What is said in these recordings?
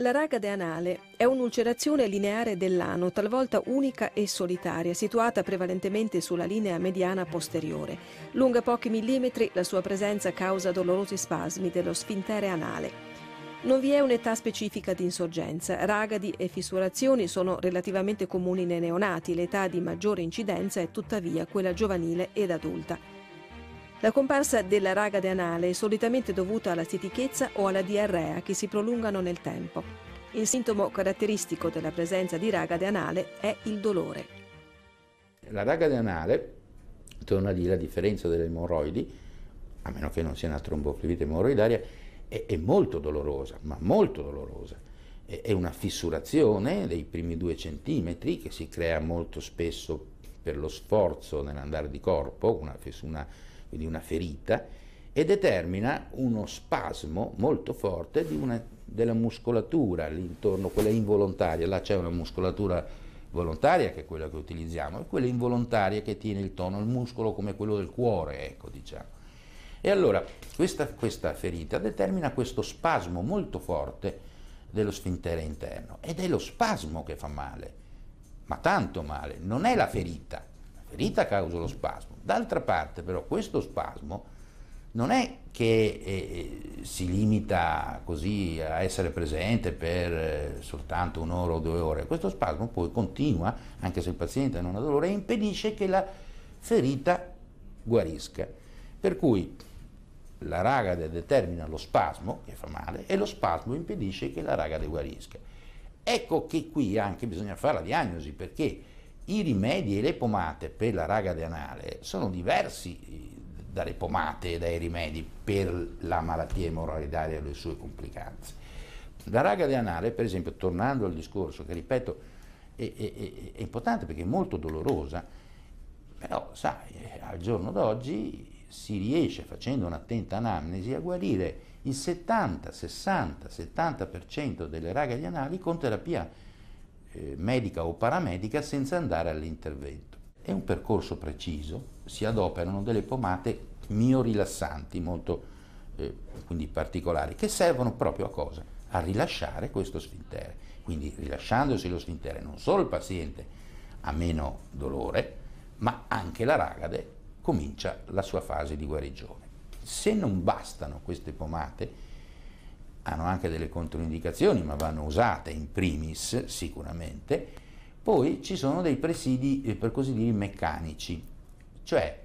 La ragade anale è un'ulcerazione lineare dell'ano, talvolta unica e solitaria, situata prevalentemente sulla linea mediana posteriore. Lunga pochi millimetri, la sua presenza causa dolorosi spasmi dello sfintere anale. Non vi è un'età specifica di insorgenza. Ragadi e fissurazioni sono relativamente comuni nei neonati, l'età di maggiore incidenza è tuttavia quella giovanile ed adulta. La comparsa della ragade anale è solitamente dovuta alla stitichezza o alla diarrea che si prolungano nel tempo. Il sintomo caratteristico della presenza di ragade anale è il dolore. La ragade anale, torno a dire, a differenza delle emorroidi, a meno che non sia una tromboflevite emorroidaria, è, è molto dolorosa, ma molto dolorosa è una fissurazione dei primi due centimetri che si crea molto spesso per lo sforzo nell'andare di corpo, una, una, quindi una ferita, e determina uno spasmo molto forte una, della muscolatura intorno, quella involontaria. Là c'è una muscolatura volontaria che è quella che utilizziamo e quella involontaria che tiene il tono, il muscolo come quello del cuore, ecco diciamo. E allora questa, questa ferita determina questo spasmo molto forte dello sfintere interno ed è lo spasmo che fa male, ma tanto male, non è la ferita, la ferita causa lo spasmo D'altra parte però questo spasmo non è che eh, eh, si limita così a essere presente per eh, soltanto un'ora o due ore, questo spasmo poi continua, anche se il paziente non ha dolore, e impedisce che la ferita guarisca. Per cui la ragade determina lo spasmo, che fa male, e lo spasmo impedisce che la ragade guarisca. Ecco che qui anche bisogna fare la diagnosi, perché i rimedi e le pomate per la raga anale sono diversi eh, dalle pomate e dai rimedi per la malattia emorroidaria e le sue complicanze. La raga anale, per esempio, tornando al discorso, che ripeto è, è, è importante perché è molto dolorosa, però sa, eh, al giorno d'oggi si riesce facendo un'attenta anamnesi a guarire il 70, 60, 70% delle raghe anali con terapia eh, medica o paramedica senza andare all'intervento. È un percorso preciso, si adoperano delle pomate miorilassanti, molto eh, quindi particolari, che servono proprio a cosa? A rilasciare questo sfintere. Quindi rilasciandosi lo sfintere non solo il paziente ha meno dolore, ma anche la ragade comincia la sua fase di guarigione. Se non bastano queste pomate, hanno anche delle controindicazioni, ma vanno usate in primis sicuramente, poi ci sono dei presidi, eh, per così dire, meccanici, cioè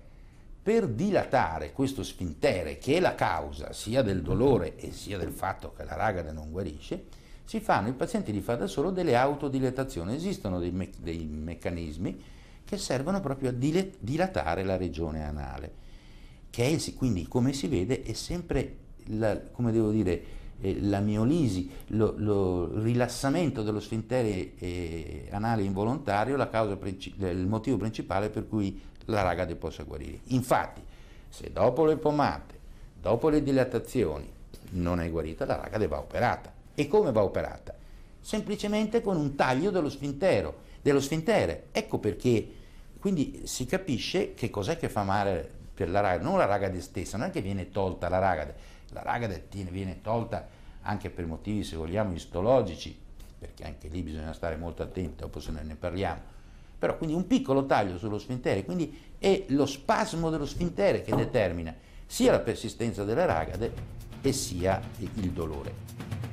per dilatare questo sfintere, che è la causa sia del dolore e sia del fatto che la ragada non guarisce, si fanno, i pazienti li fa da solo delle autodilatazioni, esistono dei, me dei meccanismi che servono proprio a dilatare la regione anale, che è, quindi come si vede è sempre, la, come devo dire, eh, la miolisi, lo, lo rilassamento dello sfintere eh, anale involontario è il motivo principale per cui la ragade possa guarire. Infatti, se dopo le pomate, dopo le dilatazioni non è guarita, la ragade va operata. E come va operata? Semplicemente con un taglio dello sfintero, dello sfintere. Ecco perché quindi si capisce che cos'è che fa male per la ragade, non la ragade stessa, non è che viene tolta la ragade, la raga viene tolta anche per motivi, se vogliamo, istologici, perché anche lì bisogna stare molto attenti, dopo se ne parliamo. Però quindi un piccolo taglio sullo sfintere, quindi è lo spasmo dello sfintere che determina sia la persistenza delle ragade e sia il dolore.